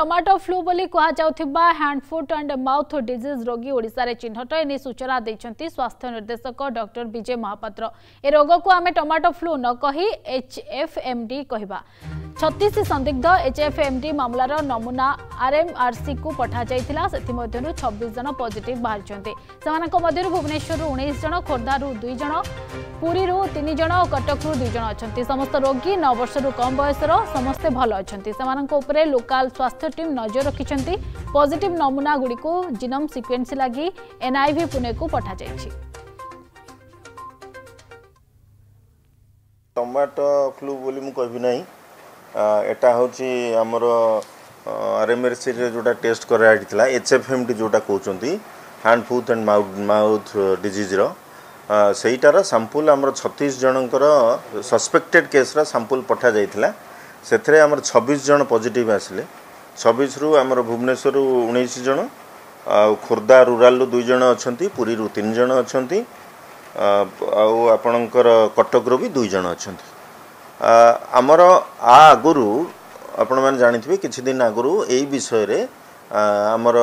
tomato flu ବୋଲି କୁହାଯାଉଥିବା hand foot and mouth disease ରୋଗୀ ଓଡ଼ିଶାରେ ଚିହ୍ନଟ ଏନେଇ ସୂଚନା ଦେଇଛନ୍ତି ସ୍ୱାସ୍ଥ୍ୟ ନିର୍ଦ୍ଦେଶକ ଡକ୍ଟର ବିଜୟ ମହାପାତ୍ର ଏ ରୋଗକୁ ଆମେ ଟମାଟୋ ଫ୍ଲୁ ନ କହି ଏଚ୍ଏଫ୍ଏମ୍ଡି କହିବା ଛତିଶ ସନ୍ଦିଗ୍ଧ ଏଚ୍ଏଫ୍ଏମ୍ଡି ମାମଲାର ନମୁନା ଆର୍ଏମ୍ଆର୍ସିକୁ ପଠାଯାଇଥିଲା ସେଥିମଧ୍ୟରୁ ଛବିଶ ଜଣ ପଜିଟିଭ୍ ବାହାରିଛନ୍ତି ସେମାନଙ୍କ ମଧ୍ୟରୁ ଭୁବନେଶ୍ୱରରୁ ଉଣେଇଶ ଜଣ ଖୋର୍ଦ୍ଧାରୁ ଦୁଇ ଜଣ ପୁରୀରୁ ତିନି ଜଣ ଓ କଟକରୁ ଦୁଇ ଜଣ ଅଛନ୍ତି ସମସ୍ତ ରୋଗୀ ନଅ ବର୍ଷରୁ କମ୍ ବୟସର ସମସ୍ତେ ଭଲ ଅଛନ୍ତି ସେମାନଙ୍କ ଉପରେ ଲୋକାଲ୍ ସ୍ୱାସ୍ଥ୍ୟ टीम नजर रखिंट पजिट नमूना गुड़ जिनम सिक्वेन्स लगी एनआईभी पुणे को पठा जा टमाटो फ्लू बोली मुझे कह ना यहाँ हूँ आम आरएमएरसी जोटा टेस्ट कराई एच एफ एम टी जोटा कौन hand foot and mouth mouth disease सहीटार सांपुल आम छतीस जन सस्पेक्टेड केस्र सांपुल पठा जाइए से छबिश जन पजिट आसिले ଛବିଶରୁ ଆମର ଭୁବନେଶ୍ୱରରୁ ଉଣେଇଶ ଜଣ ଆଉ ଖୋର୍ଦ୍ଧା ରୁରାଲରୁ ଦୁଇ ଜଣ ଅଛନ୍ତି ପୁରୀରୁ ତିନି ଜଣ ଅଛନ୍ତି ଆଉ ଆପଣଙ୍କର କଟକରୁ ବି ଦୁଇ ଜଣ ଅଛନ୍ତି ଆମର ଆ ଆଗରୁ ଆପଣମାନେ ଜାଣିଥିବେ କିଛି ଦିନ ଆଗରୁ ଏଇ ବିଷୟରେ ଆମର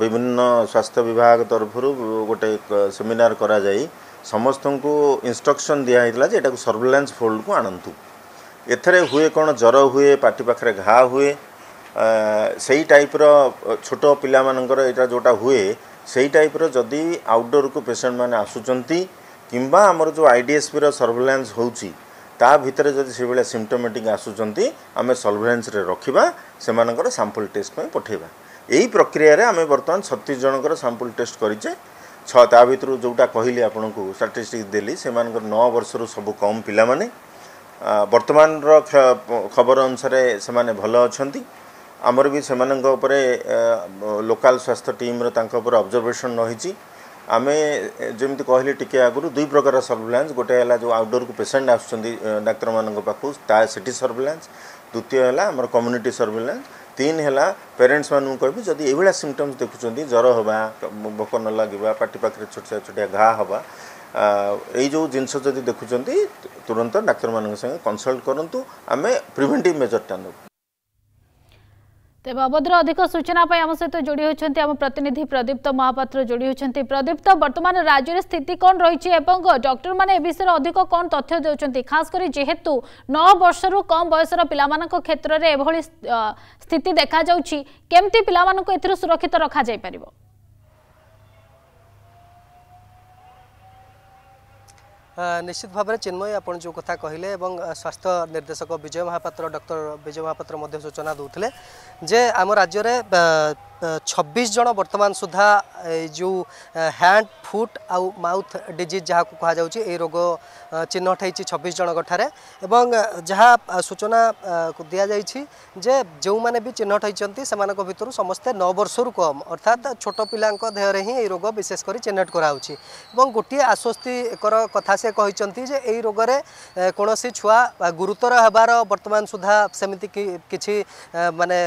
ବିଭିନ୍ନ ସ୍ୱାସ୍ଥ୍ୟ ବିଭାଗ ତରଫରୁ ଗୋଟେ ସେମିନାର କରାଯାଇ ସମସ୍ତଙ୍କୁ ଇନଷ୍ଟ୍ରକ୍ସନ୍ ଦିଆହେଇଥିଲା ଯେ ଏଇଟାକୁ ସର୍ଭେଲାନ୍ସ ଫୋଲ୍ଡକୁ ଆଣନ୍ତୁ ଏଥିରେ ହୁଏ କ'ଣ ଜ୍ୱର ହୁଏ ପାଟି ପାଖରେ ଘା ହୁଏ ସେଇ ଟାଇପ୍ର ଛୋଟ ପିଲାମାନଙ୍କର ଏଇଟା ଯେଉଁଟା ହୁଏ ସେଇ ଟାଇପ୍ର ଯଦି ଆଉଟଡୋର୍କୁ ପେସେଣ୍ଟମାନେ ଆସୁଛନ୍ତି କିମ୍ବା ଆମର ଯେଉଁ ଆଇ ଡି ଏସ୍ପିର ସର୍ଭେଲାନ୍ସ ହେଉଛି ତା ଭିତରେ ଯଦି ସେଭଳିଆ ସିମ୍ଟୋମେଟିକ୍ ଆସୁଛନ୍ତି ଆମେ ସର୍ଭେଲାନ୍ସରେ ରଖିବା ସେମାନଙ୍କର ସାମ୍ପଲ୍ ଟେଷ୍ଟ ପାଇଁ ପଠାଇବା ଏହି ପ୍ରକ୍ରିୟାରେ ଆମେ ବର୍ତ୍ତମାନ ଛତିଶ ଜଣଙ୍କର ସାମ୍ପଲ୍ ଟେଷ୍ଟ କରିଛେ ଛଅ ତା ଭିତରୁ ଯେଉଁଟା କହିଲି ଆପଣଙ୍କୁ ଷ୍ଟାଟିଷ୍ଟିକ୍ ଦେଲି ସେମାନଙ୍କର ନଅ ବର୍ଷରୁ ସବୁ କମ୍ ପିଲାମାନେ ବର୍ତ୍ତମାନର ଖବର ଅନୁସାରେ ସେମାନେ ଭଲ ଅଛନ୍ତି ଆମର ବି ସେମାନଙ୍କ ଉପରେ ଲୋକାଲ୍ ସ୍ୱାସ୍ଥ୍ୟ ଟିମ୍ର ତାଙ୍କ ଉପରେ ଅବଜର୍ଭେସନ୍ ରହିଛି ଆମେ ଯେମିତି କହିଲି ଟିକେ ଆଗରୁ ଦୁଇ ପ୍ରକାର ସର୍ଭିଲାନ୍ସ ଗୋଟେ ହେଲା ଯେଉଁ ଆଉଟଡୋରକୁ ପେସେଣ୍ଟ ଆସୁଛନ୍ତି ଡାକ୍ତରମାନଙ୍କ ପାଖକୁ ତା ସେଠି ସର୍ଭିଲାନ୍ସ ଦ୍ୱିତୀୟ ହେଲା ଆମର କମ୍ୟୁନିଟି ସର୍ଭିଲାନ୍ସ ତିନି ହେଲା ପ୍ୟାରେଣ୍ଟସ୍ମାନଙ୍କୁ କହିବି ଯଦି ଏଇଭଳିଆ ସିମ୍ପଟମ୍ସ ଦେଖୁଛନ୍ତି ଜ୍ୱର ହେବା ଭୋକ ନ ଲାଗିବା ପାଟି ପାଖରେ ଛୋଟିଆ ଛୋଟିଆ ଘା ହେବା ଏଇ ଯେଉଁ ଜିନିଷ ଯଦି ଦେଖୁଛନ୍ତି ତୁରନ୍ତ ଡାକ୍ତରମାନଙ୍କ ସାଙ୍ଗେ କନସଲ୍ଟ କରନ୍ତୁ ଆମେ ପ୍ରିଭେଣ୍ଟିଭ୍ ମେଜର୍ଟା ନେବୁ ତେବେ ଅବଦ୍ର ଅଧିକ ସୂଚନା ପାଇଁ ଆମ ସହିତ ଯୋଡ଼ି ହୋଇଛନ୍ତି ଆମ ପ୍ରତିନିଧି ପ୍ରଦୀପ୍ତ ମହାପାତ୍ର ଯୋଡ଼ି ହୋଇଛନ୍ତି ପ୍ରଦୀପ୍ତ ବର୍ତ୍ତମାନ ରାଜ୍ୟରେ ସ୍ଥିତି କ'ଣ ରହିଛି ଏବଂ ଡକ୍ଟରମାନେ ଏ ବିଷୟରେ ଅଧିକ କ'ଣ ତଥ୍ୟ ଦେଉଛନ୍ତି ଖାସ୍ କରି ଯେହେତୁ ନଅ ବର୍ଷରୁ କମ୍ ବୟସର ପିଲାମାନଙ୍କ କ୍ଷେତ୍ରରେ ଏଭଳି ସ୍ଥିତି ଦେଖାଯାଉଛି କେମିତି ପିଲାମାନଙ୍କୁ ଏଥିରୁ ସୁରକ୍ଷିତ ରଖାଯାଇପାରିବ हाँ, निश्चित भाव में चिन्मय आप जो कथा कहले स्वास्थ्य निर्देशक विजय महापात्र डर विजय महापात्र सूचना दूसरे जे आम राज्य ଛବିଶ ଜଣ ବର୍ତ୍ତମାନ ସୁଦ୍ଧା ଯେଉଁ ହ୍ୟାଣ୍ଡ ଫୁଟ୍ ଆଉ ମାଉଥ୍ ଡିଜିଜ୍ ଯାହାକୁ କୁହାଯାଉଛି ଏହି ରୋଗ ଚିହ୍ନଟ ହେଇଛି ଛବିଶ ଜଣଙ୍କଠାରେ ଏବଂ ଯାହା ସୂଚନା ଦିଆଯାଇଛି ଯେ ଯେଉଁମାନେ ବି ଚିହ୍ନଟ ହୋଇଛନ୍ତି ସେମାନଙ୍କ ଭିତରୁ ସମସ୍ତେ ନଅ ବର୍ଷରୁ କମ୍ ଅର୍ଥାତ୍ ଛୋଟ ପିଲାଙ୍କ ଦେହରେ ହିଁ ଏହି ରୋଗ ବିଶେଷ କରି ଚିହ୍ନଟ କରାହେଉଛି ଏବଂ ଗୋଟିଏ ଆଶ୍ୱସ୍ତିକର କଥା ସେ କହିଛନ୍ତି ଯେ ଏହି ରୋଗରେ କୌଣସି ଛୁଆ ଗୁରୁତର ହେବାର ବର୍ତ୍ତମାନ ସୁଦ୍ଧା ସେମିତି କିଛି ମାନେ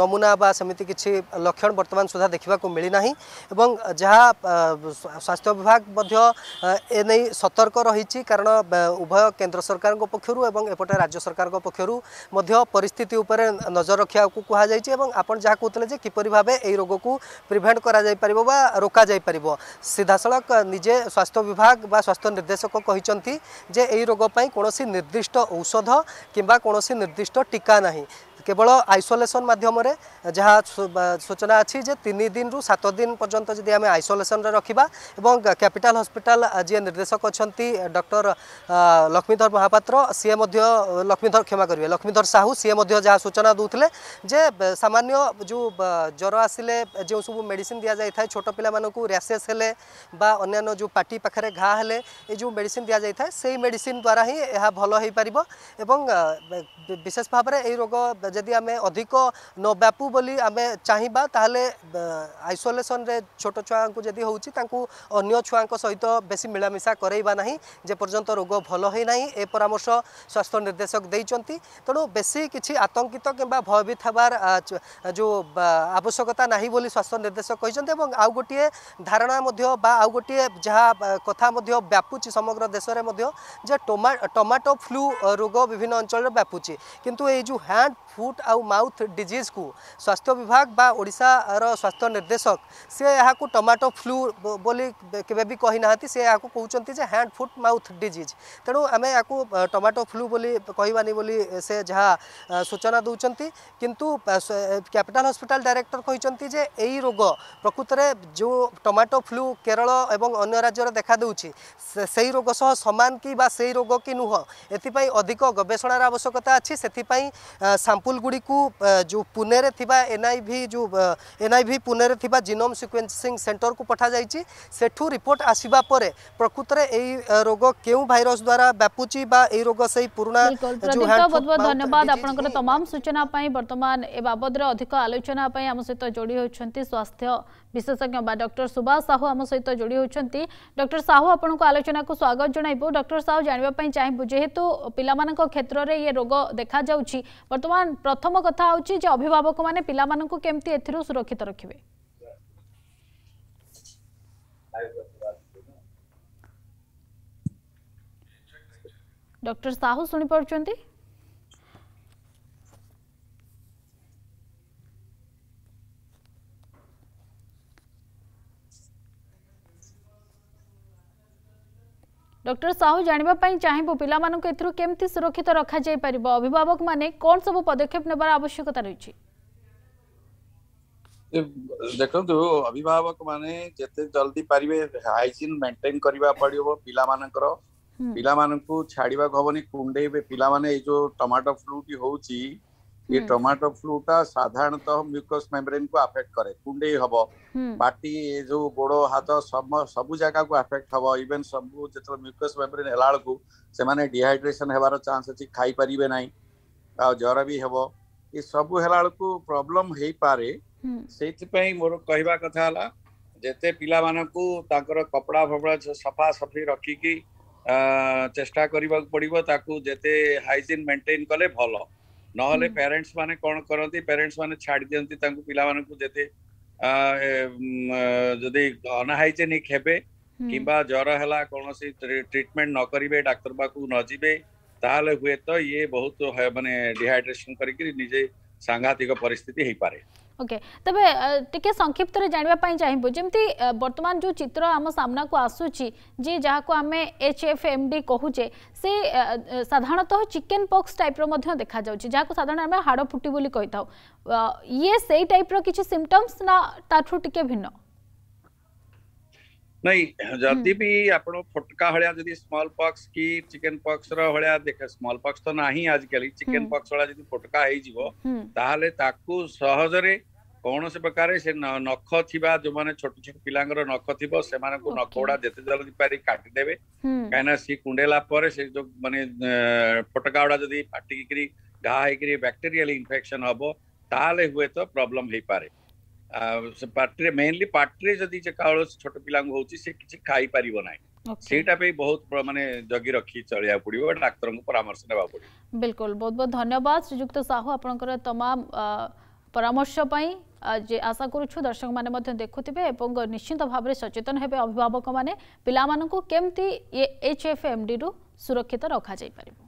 ନମୁନା ବା ସେମିତି କିଛି ଲକ୍ଷଣ ବର୍ତ୍ତମାନ ସୁଦ୍ଧା ଦେଖିବାକୁ ମିଳିନାହିଁ ଏବଂ ଯାହା ସ୍ୱାସ୍ଥ୍ୟ ବିଭାଗ ମଧ୍ୟ ଏନେଇ ସତର୍କ ରହିଛି କାରଣ ଉଭୟ କେନ୍ଦ୍ର ସରକାରଙ୍କ ପକ୍ଷରୁ ଏବଂ ଏପଟେ ରାଜ୍ୟ ସରକାରଙ୍କ ପକ୍ଷରୁ ମଧ୍ୟ ପରିସ୍ଥିତି ଉପରେ ନଜର ରଖିବାକୁ କୁହାଯାଇଛି ଏବଂ ଆପଣ ଯାହା କହୁଥିଲେ ଯେ କିପରି ଭାବେ ଏହି ରୋଗକୁ ପ୍ରିଭେଣ୍ଟ କରାଯାଇପାରିବ ବା ରୋକାଯାଇପାରିବ ସିଧାସଳଖ ନିଜେ ସ୍ୱାସ୍ଥ୍ୟ ବିଭାଗ ବା ସ୍ୱାସ୍ଥ୍ୟ ନିର୍ଦ୍ଦେଶକ କହିଛନ୍ତି ଯେ ଏହି ରୋଗ ପାଇଁ କୌଣସି ନିର୍ଦ୍ଦିଷ୍ଟ ଔଷଧ କିମ୍ବା କୌଣସି ନିର୍ଦ୍ଦିଷ୍ଟ ଟୀକା ନାହିଁ केवल आइसोलेसन मध्यम जहाँ सूचना अच्छी तीन दिन रु सात दिन पर्यटन जी आम आइसोलेसन रखा और कैपिटाल हस्पिटाल जी निर्देशक अच्छा डक्टर लक्ष्मीधर महापात्र सी लक्ष्मीधर क्षमा करेंगे लक्ष्मीधर साहू सीए जहाँ सूचना दूसरे जे सामान्य जो ज्वर आसे जो सब मेडिसीन दि जाए छोट पा रैसेस हेले अन्य जो पार्टी पाखे घा हेले जो मेडिसीन दि जाए से मेडिसीन द्वारा ही भल हो पार विशेष भाव में यही रोग যদি আমি অধিক ন ব্যাপু বলে আমি চাহিবা তাহলে আইসোলেসনরে ছোট ছুঁকু যদি হচ্ছে তাঁকু অন্য ছুঁক সহিত বেশি মিলামিশা করাইবা না যেপর্যন্ত রোগ ভাল হয়ে না এ পরামর্শ স্বাস্থ্য নির্দেশক দিয়েছেন তেমন বেশি কিছু আতঙ্কিত কিংবা ভয়ভীত হবার যে আবশ্যকতা না বলে স্বাস্থ্য নির্দেশক কিন্তু এবং আউ গোটিয়ে ধারণা বা আউ গোটিয়ে যা কথা ব্যাপুছি সমগ্র দেশের যে টমাটো ফ্লু রোগ বিভিন্ন অঞ্চলের ব্যাপুছি কিন্তু এই যে হ্যান্ড ফু फुट आउ माउथ डिजीज को स्वास्थ्य विभाग बाशार स्वास्थ्य निर्देशक से यहाँ टमाटो फ्लू बोली भी कही ना से यहाँ कहते जे हैंड फुट माउथ डिजिज तेणु आम यहाँ टमाटो फ्लू बोली कहानी बोली से जहाँ सूचना दूसरी किंतु कैपिटल हॉस्पिटल डायरेक्टर कहते यही रोग प्रकृत जो टमाटो फ्लू केरल और अगर राज्य देखा दे रोग सह सामान कि रोग कि नुह एपाई अधिक गवेषणार आवश्यकता अच्छी से सांपल स्कूल गुड़ी को जो पुणे एनआईवी जो NIV Pune genome sequencing centre को पठा जा रिपोर्ट आसवाप प्रकृत यही रोग क्यों भाइर द्वारा व्यापुची यही रोग से पुणा धन्यवाद तमाम सूचना बर्तमान ए बाबद अधिक आलोचना जोड़ी होती स्वास्थ्य विशेषज्ञ बा डक्टर सुभाष साहू आम सहित जोड़ी होती डक्टर साहू आपण आलोचना को स्वागत जनइबू डक्टर साहू जानापी चाहिए जेहेतु पिला क्षेत्र में ये रोग देखा बर्तमान प्रथम कथा हो अभिभावक मैंने पिला एथर सुरक्षित रखिए डॉक्टर साहू शुणी पार्टी ডক্টর সাহু জাঁয়া চাহিবু পিলা এর কেমি সুরক্ষিত রখা যাই পার অভিভাবক মানে কোণ সব পদক্ষেপ নেবার আবশ্যকতা রয়েছে ଦେଖନ୍ତୁ ଅଭିଭାବକମାନେ ଯେତେ ଜଲ୍ଦି ପାରିବେ ହାଇଜିନ୍ ମେଣ୍ଟେନ୍ କରିବାକୁ ପଡ଼ିବ ପିଲାମାନଙ୍କର ପିଲାମାନଙ୍କୁ ଛାଡ଼ିବାକୁ ହବନି କୁଣ୍ଡେଇବେ ପିଲାମାନେ ଏଇ ଯୋଉ ଟମାଟୋ ଫ୍ଲୁଟି ହଉଛି ये ଟମାଟୋ ଫ୍ଲୁ ଟା ସାଧାରଣତଃ ମ୍ୟୁକସ୍ ମେମ୍ବ୍ରେନ୍ କୁ ଆଫେକ୍ଟ କରେ କୁଣ୍ଡେଇ ହବ ପାଟି ଏ ଯୋଉ ଗୋଡ ହାତ ସବୁ ଜାଗାକୁ ଆଫେକ୍ଟ ହବ ଇଭେନ୍ ସବୁ ଯେତେବେଳେ ମ୍ୟୁକସ୍ ମେମ୍ବ୍ରେନ୍ ହେଲା ବେଳକୁ ସେମାନେ ଡିହାଇଡ୍ରେସନ ହେବାର ଚାନ୍ସ ଅଛି ଖାଇପାରିବେ ନାହିଁ ଆଉ ଜ୍ୱର ବି ହେବ ଏସବୁ ହେଲା ବେଳକୁ ପ୍ରୋବ୍ଲେମ ହେଇପାରେ ସେଇଥିପାଇଁ ମୋର କହିବା କଥା ହେଲା ଯେତେ ପିଲାମାନଙ୍କୁ ତାଙ୍କର କପଡ଼ା ଫପଡ଼ା ସଫାସଫି ରଖିକି ଚେଷ୍ଟା କରିବାକୁ ପଡ଼ିବ ତାକୁ ଯେତେ ହାଇଜିନ୍ ମେଣ୍ଟେନ୍ କଲେ ଭଲ ନହେଲେ ପ୍ୟାରେଣ୍ଟସ୍ ମାନେ କ'ଣ କରନ୍ତି ପ୍ୟାରେଣ୍ଟସ୍ ମାନେ ଛାଡ଼ି ଦିଅନ୍ତି ତାଙ୍କୁ ପିଲାମାନଙ୍କୁ ଯଦି ଯଦି ଅନହାଇଜେନିକ୍ ହେବେ କିମ୍ବା ଜ୍ୱର ହେଲା କୌଣସି ଟ୍ରିଟମେଣ୍ଟ ନ କରିବେ ଡାକ୍ତର ପାଖକୁ ନ ଯିବେ ତାହେଲେ ହୁଏତ ଇଏ ବହୁତ ମାନେ ଡିହାଇଡ୍ରେସନ କରିକି ନିଜେ ସାଂଘାତିକ ପରିସ୍ଥିତି ହେଇପାରେ ଓକେ ତେବେ ଟିକେ ସଂକ୍ଷିପ୍ତରେ ଜାଣିବା ପାଇଁ ଚାହିଁବୁ ଯେମିତି ବର୍ତ୍ତମାନ ଯେଉଁ ଚିତ୍ର ଆମ ସାମ୍ନାକୁ ଆସୁଛି ଯିଏ ଯାହାକୁ ଆମେ ଏଚ୍ ଏଫ୍ ଏମ୍ ଡି କହୁଛେ ସେ ସାଧାରଣତଃ ଚିକେନ୍ ପକ୍ସ ଟାଇପ୍ର ମଧ୍ୟ ଦେଖାଯାଉଛି ଯାହାକୁ ସାଧାରଣ ଆମେ ହାଡ଼ ଫୁଟି ବୋଲି କହିଥାଉ ଇଏ ସେଇ ଟାଇପ୍ର କିଛି ସିମ୍ପଟମ୍ସ ନା ତାଠୁ ଟିକେ ଭିନ୍ନ ନାଇଁ ଯଦି ବି ଆପଣ ଫୋଟକା ଭଳିଆ ଯଦି ସ୍ମଲ୍ ପକ୍ସ କି ଚିକେନ ପକ୍ସ ର ଭଳିଆ ଦେଖ ସ୍ମଲ୍ ପକ୍ସ ତ ନାହିଁ ଆଜିକାଲି ଚିକେନ ପକ୍ସ ଭଳିଆ ଯଦି ଫୋଟକା ହେଇଯିବ ତାହେଲେ ତାକୁ ସହଜରେ କୌଣସି ପ୍ରକାର ସେ ନଖ ଥିବା ଯୋଉମାନେ ଛୋଟ ଛୋଟ ପିଲାଙ୍କର ନଖ ଥିବ ସେମାନଙ୍କୁ ନଖ ଗୁଡା ଯେତେ ଜଲ୍ଦି ପାରି କାଟିଦେବେ କାହିଁକିନା ସିଏ କୁଣ୍ଡେଇଲା ପରେ ସେ ଯୋଉ ମାନେ ଫୋଟକା ଗୁଡା ଯଦି ଫାଟିକିରି ଘା ହେଇକିରି ବ୍ୟାକ୍ଟେରିଆଲ ଇନଫେକ୍ସନ ହବ ତାହେଲେ ହୁଏତ ପ୍ରୋବ୍ଲେମ ହେଇପାରେ ସେ ପାଟିରେ ମେନଲି ପାଟିରେ ଯଦି ଯେ କାଉଳ ଛୋଟ ପିଲାଙ୍କୁ ହଉଛି ସେ କିଛି ଖାଇପାରିବ ନାହିଁ ସେଇଟା ପାଇଁ ବହୁତ ମାନେ ଜଗି ରଖି ଚଳିବାକୁ ପଡିବ ଡାକ୍ତରଙ୍କୁ ପରାମର୍ଶ ନେବାକୁ ପଡିବ ବିଲକୁଲ ବହୁତ ବହୁତ ଧନ୍ୟବାଦ ଶ୍ରୀଯୁକ୍ତ ସାହୁ ଆପଣଙ୍କର ତମାମ ପରାମର୍ଶ ପାଇଁ ଯେ ଆଶା କରୁଛୁ ଦର୍ଶକମାନେ ମଧ୍ୟ ଦେଖୁଥିବେ ଏବଂ ନିଶ୍ଚିତ ଭାବରେ ସଚେତନ ହେବେ ଅଭିଭାବକମାନେ ପିଲାମାନଙ୍କୁ କେମିତି ଏଚ୍ଏଫ୍ଏମ୍ଡିରୁ ସୁରକ୍ଷିତ ରଖାଯାଇପାରିବ